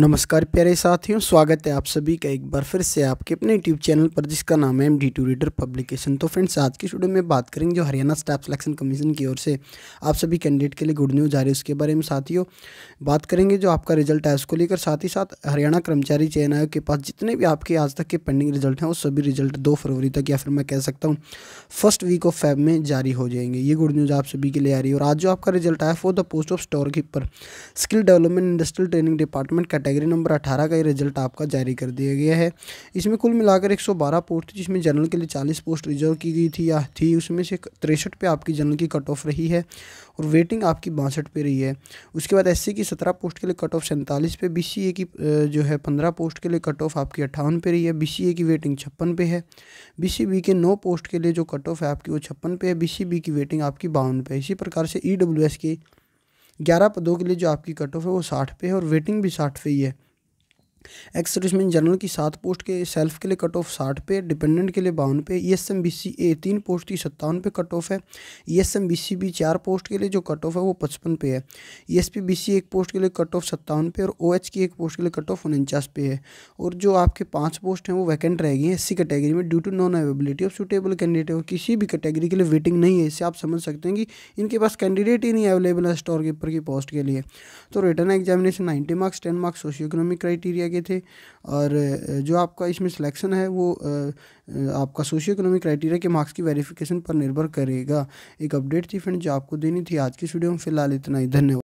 नमस्कार प्यारे साथियों स्वागत है आप सभी का एक बार फिर से आपके अपने यूट्यूब चैनल पर जिसका नाम है M D two reader publication तो फ्रेंड्स आज की स्टूडियो में बात करेंगे जो हरियाणा स्टाफ सिलेक्शन कमीशन की ओर से आप सभी कैंडिडेट के लिए गुड न्यूज़ आ रही है उसके बारे में साथियों बात करेंगे जो आपका रिजल्ट है उसको लेकर साथ ही साथ हरियाणा कर्मचारी चयन आयोग के पास जितने भी आपके आज तक के पेंडिंग रिजल्ट हैं वो सभी रिजल्ट दो फरवरी तक या फिर मैं कह सकता हूँ फर्स्ट वीक ऑफ फैब में जारी हो जाएंगे ये गुड न्यूज़ आप सभी के लिए आ रही है और आज जो आपका रिजल्ट आया for the post of store keeper skill development industrial training department category number 18 का ये रिजल्ट आपका जारी कर दिया गया है इसमें कुल मिलाकर 112 पोस्ट थी जिसमें जनरल के लिए 40 पोस्ट रिजर्व की गई थी या थी उसमें से तिरसठ पे आपकी जनरल की कट ऑफ रही है और वेटिंग आपकी बासठ पे रही है उसके बाद एस की सत्रह पोस्ट के लिए कट ऑफ सैंतालीस पे बी की जो है पंद्रह पोस्ट के लिए कट ऑफ आपकी अट्ठावन पे रही है बी की वेटिंग छप्पन पे है बी के नौ पोस्ट के लिए जो कट ऑफ है आपकी वो छप्पन पे है बी की वेटिंग आपकी बावन पे है इसी प्रकार से ई के ग्यारह पदों के लिए जो आपकी कट ऑफ है वो साठ पे है और वेटिंग भी साठ पे ही है एक्स सर्विसमैन जनरल की सात पोस्ट के सेल्फ के लिए कट ऑफ साठ पे डिपेंडेंट के लिए बावन पे E S M B C A तीन पोस्ट की सत्तावन पे कट ऑफ है E S M B C B चार पोस्ट के लिए जो कट ऑफ है वो पचपन पे है E S P B C एक पोस्ट के लिए कट ऑफ सत्तावन पे और ओ एच की एक पोस्ट के लिए कट ऑफ उनचास पे है और जो आपके पाँच पोस्ट हैं वो वैकेंट रह गई हैं एस कैटेगरी में due to non availability of suitable candidate और किसी भी कैटेगरी के लिए वेटिंग नहीं है इससे आप समझ सकते हैं कि इनके पास कैंडिडेट ही नहीं अवेलेबल है स्टोर कीपर की पोस्ट के लिए तो written examination ninety marks ten marks socio economic criteria के लगे थे और जो आपका इसमें सिलेक्शन है वो आपका सोशियो इकोनॉमिक क्राइटेरिया के मार्क्स की वेरिफिकेशन पर निर्भर करेगा एक अपडेट थी फ्रेंड जो आपको देनी थी आज की वीडियो में फिलहाल इतना ही धन्यवाद